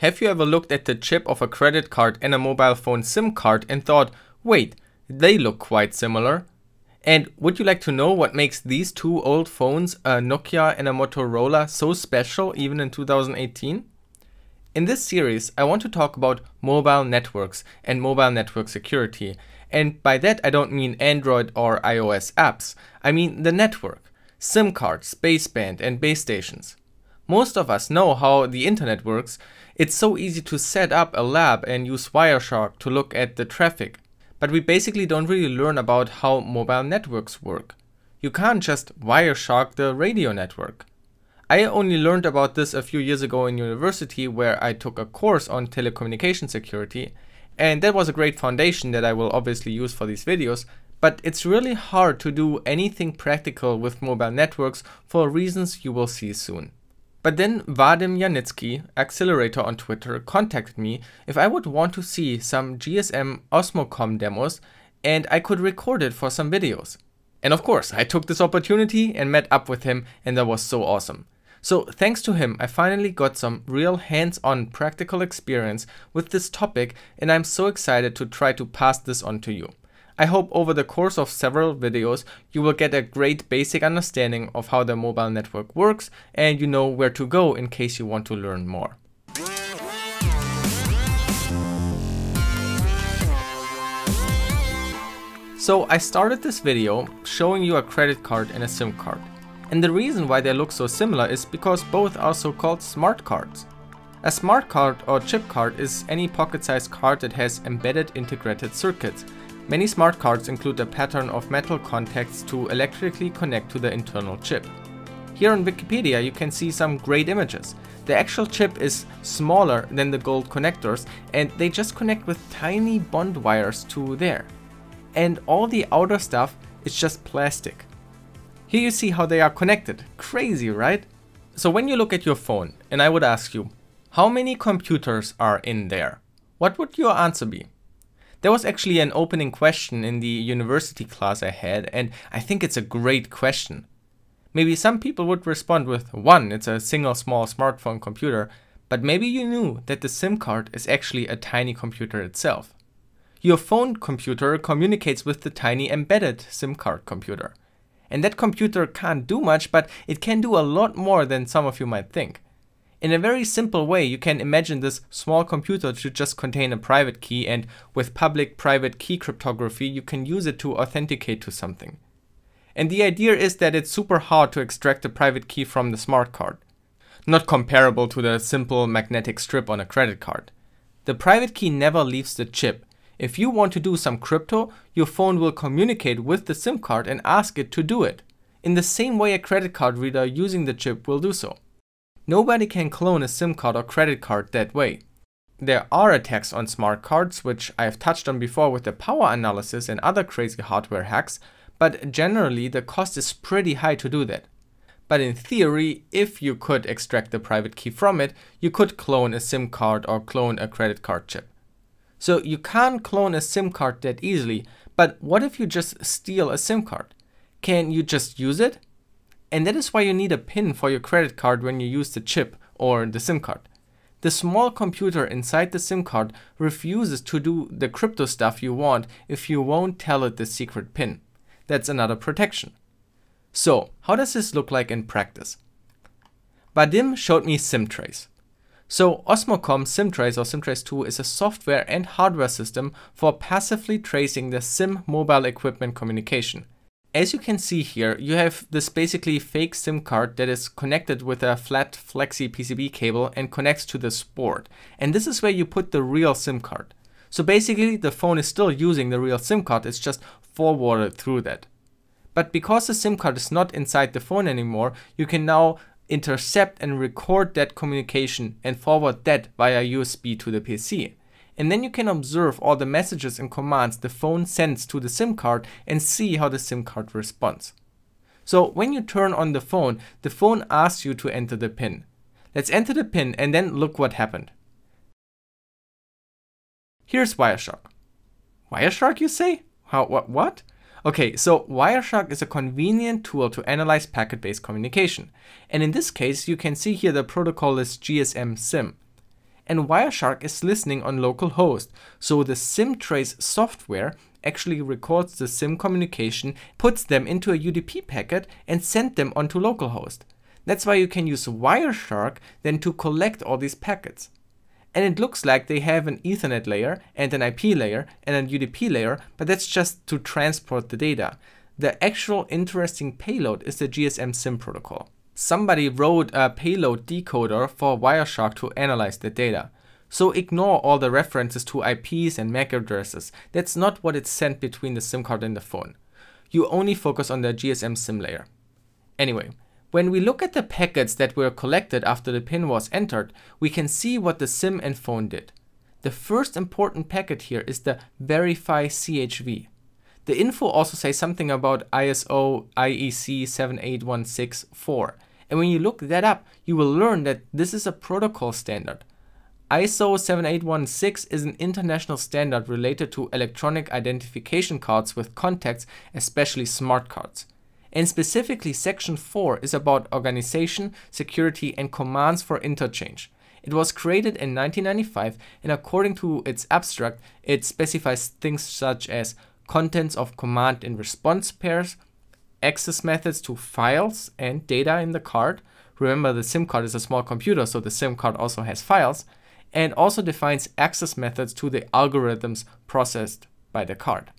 Have you ever looked at the chip of a credit card and a mobile phone SIM card and thought, wait, they look quite similar? And would you like to know what makes these two old phones, a Nokia and a Motorola, so special even in 2018? In this series, I want to talk about mobile networks and mobile network security. And by that, I don't mean Android or iOS apps, I mean the network, SIM cards, baseband, and base stations. Most of us know how the internet works. It's so easy to set up a lab and use Wireshark to look at the traffic. But we basically don't really learn about how mobile networks work. You can't just Wireshark the radio network. I only learned about this a few years ago in university where I took a course on telecommunication security and that was a great foundation that I will obviously use for these videos, but it's really hard to do anything practical with mobile networks for reasons you will see soon. But then Vadim Yanitsky, Accelerator on Twitter, contacted me if I would want to see some GSM Osmocom demos and I could record it for some videos. And of course, I took this opportunity and met up with him and that was so awesome. So thanks to him, I finally got some real hands-on practical experience with this topic and I'm so excited to try to pass this on to you. I hope over the course of several videos you will get a great basic understanding of how the mobile network works and you know where to go in case you want to learn more. So I started this video showing you a credit card and a SIM card. And the reason why they look so similar is because both are so called smart cards. A smart card or chip card is any pocket-sized card that has embedded integrated circuits Many smart cards include a pattern of metal contacts to electrically connect to the internal chip. Here on Wikipedia you can see some great images. The actual chip is smaller than the gold connectors and they just connect with tiny bond wires to there. And all the outer stuff is just plastic. Here you see how they are connected. Crazy, right? So when you look at your phone, and I would ask you, how many computers are in there? What would your answer be? There was actually an opening question in the university class I had, and I think it's a great question. Maybe some people would respond with, one, it's a single small smartphone computer, but maybe you knew that the SIM card is actually a tiny computer itself. Your phone computer communicates with the tiny embedded SIM card computer. And that computer can't do much, but it can do a lot more than some of you might think. In a very simple way, you can imagine this small computer to just contain a private key and with public-private key cryptography, you can use it to authenticate to something. And the idea is that it's super hard to extract a private key from the smart card. Not comparable to the simple magnetic strip on a credit card. The private key never leaves the chip. If you want to do some crypto, your phone will communicate with the SIM card and ask it to do it. In the same way a credit card reader using the chip will do so. Nobody can clone a SIM card or credit card that way. There are attacks on smart cards, which I've touched on before with the power analysis and other crazy hardware hacks, but generally the cost is pretty high to do that. But in theory, if you could extract the private key from it, you could clone a SIM card or clone a credit card chip. So you can't clone a SIM card that easily, but what if you just steal a SIM card? Can you just use it? And that is why you need a pin for your credit card when you use the chip or the SIM card. The small computer inside the SIM card refuses to do the crypto stuff you want if you won't tell it the secret pin. That's another protection. So, how does this look like in practice? Vadim showed me SimTrace. So Osmocom SimTrace or SimTrace 2 is a software and hardware system for passively tracing the SIM mobile equipment communication. As you can see here, you have this basically fake SIM card that is connected with a flat flexi PCB cable and connects to this board. And this is where you put the real SIM card. So basically the phone is still using the real SIM card, it's just forwarded through that. But because the SIM card is not inside the phone anymore, you can now intercept and record that communication and forward that via USB to the PC and then you can observe all the messages and commands the phone sends to the SIM card and see how the SIM card responds. So when you turn on the phone, the phone asks you to enter the PIN. Let's enter the PIN and then look what happened. Here's Wireshark. Wireshark you say? How, what, what? Okay, so Wireshark is a convenient tool to analyze packet-based communication. And in this case, you can see here the protocol is GSM SIM and Wireshark is listening on localhost. So the SimTrace software actually records the SIM communication, puts them into a UDP packet and sends them onto localhost. That's why you can use Wireshark then to collect all these packets. And it looks like they have an Ethernet layer and an IP layer and an UDP layer, but that's just to transport the data. The actual interesting payload is the GSM SIM protocol. Somebody wrote a payload decoder for Wireshark to analyze the data. So ignore all the references to IPs and MAC addresses. That's not what it's sent between the SIM card and the phone. You only focus on the GSM SIM layer. Anyway, when we look at the packets that were collected after the pin was entered, we can see what the SIM and phone did. The first important packet here is the verify CHV. The info also says something about ISO IEC 78164. And when you look that up, you will learn that this is a protocol standard. ISO 7816 is an international standard related to electronic identification cards with contacts, especially smart cards. And specifically, Section 4 is about organization, security, and commands for interchange. It was created in 1995, and according to its abstract, it specifies things such as contents of command and response pairs, access methods to files and data in the card. Remember the SIM card is a small computer, so the SIM card also has files, and also defines access methods to the algorithms processed by the card.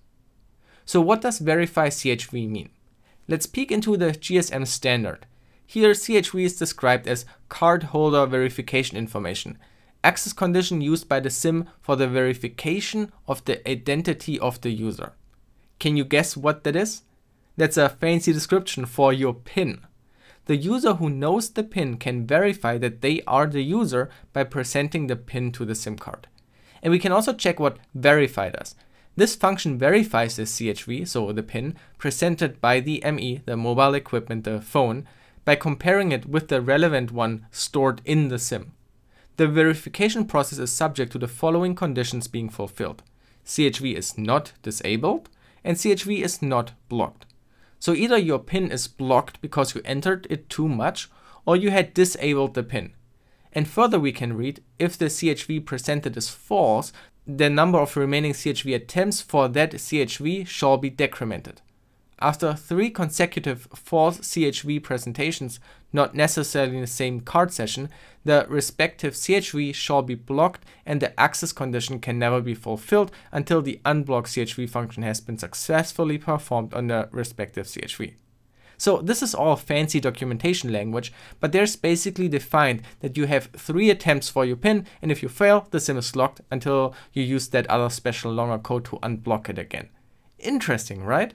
So what does verify CHV mean? Let's peek into the GSM standard. Here CHV is described as cardholder verification information, access condition used by the SIM for the verification of the identity of the user. Can you guess what that is? That's a fancy description for your PIN. The user who knows the PIN can verify that they are the user by presenting the PIN to the SIM card. And we can also check what verify does. This function verifies the CHV, so the PIN, presented by the ME, the mobile equipment, the phone, by comparing it with the relevant one stored in the SIM. The verification process is subject to the following conditions being fulfilled. CHV is not disabled and CHV is not blocked. So either your pin is blocked because you entered it too much or you had disabled the pin. And further we can read, if the CHV presented is false, the number of remaining CHV attempts for that CHV shall be decremented. After three consecutive false CHV presentations, not necessarily in the same card session, the respective CHV shall be blocked and the access condition can never be fulfilled until the unblock CHV function has been successfully performed on the respective CHV. So this is all fancy documentation language, but there's basically defined that you have three attempts for your pin, and if you fail, the sim is locked until you use that other special longer code to unblock it again. Interesting, right?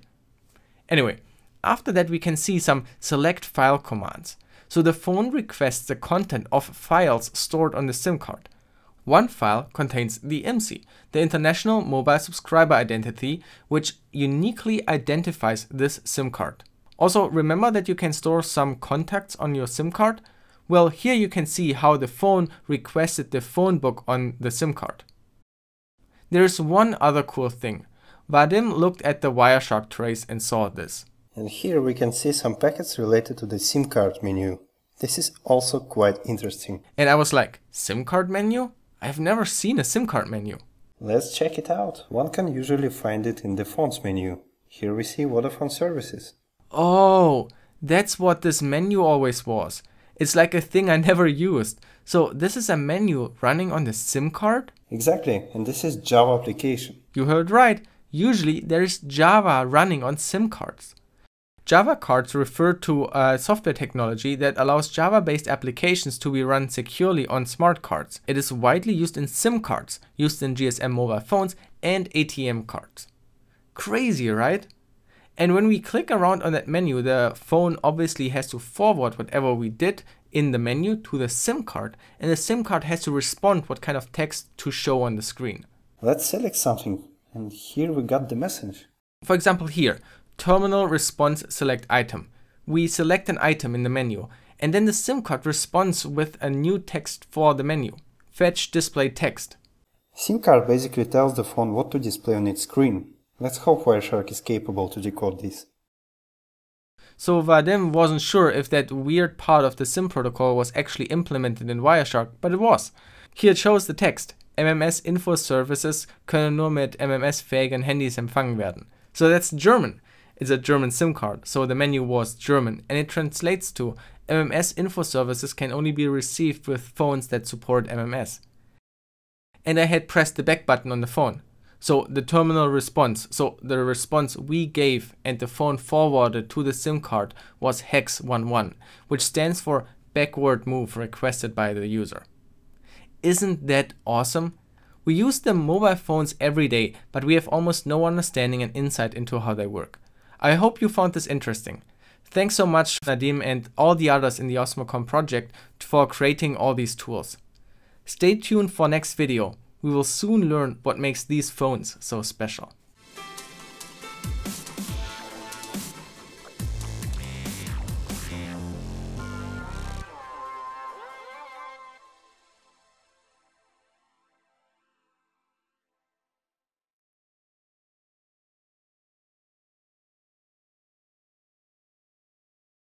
Anyway, after that we can see some select file commands. So the phone requests the content of files stored on the SIM card. One file contains the IMSI, the International Mobile Subscriber Identity, which uniquely identifies this SIM card. Also, remember that you can store some contacts on your SIM card? Well, here you can see how the phone requested the phone book on the SIM card. There is one other cool thing. Vadim looked at the Wireshark trace and saw this. And here we can see some packets related to the SIM card menu. This is also quite interesting. And I was like, SIM card menu? I've never seen a SIM card menu. Let's check it out. One can usually find it in the phones menu. Here we see Vodafone services. Oh, that's what this menu always was. It's like a thing I never used. So this is a menu running on the SIM card? Exactly, and this is Java application. You heard right usually there is Java running on SIM cards. Java cards refer to a software technology that allows Java-based applications to be run securely on smart cards. It is widely used in SIM cards, used in GSM mobile phones and ATM cards. Crazy, right? And when we click around on that menu, the phone obviously has to forward whatever we did in the menu to the SIM card, and the SIM card has to respond what kind of text to show on the screen. Let's select something and here we got the message. For example here, terminal response select item. We select an item in the menu and then the SIM card responds with a new text for the menu. Fetch display text. SIM card basically tells the phone what to display on its screen. Let's hope Wireshark is capable to decode this. So Vadim wasn't sure if that weird part of the SIM protocol was actually implemented in Wireshark, but it was. Here it shows the text. MMS Info Services können nur mit MMS-fähigen Handys empfangen werden. So that's German. It's a German SIM card, so the menu was German, and it translates to MMS Info Services can only be received with phones that support MMS. And I had pressed the back button on the phone. So the terminal response, so the response we gave and the phone forwarded to the SIM card was hex 11, which stands for backward move requested by the user. Isn't that awesome? We use the mobile phones every day, but we have almost no understanding and insight into how they work. I hope you found this interesting. Thanks so much Nadim and all the others in the Osmocom project for creating all these tools. Stay tuned for next video. We will soon learn what makes these phones so special.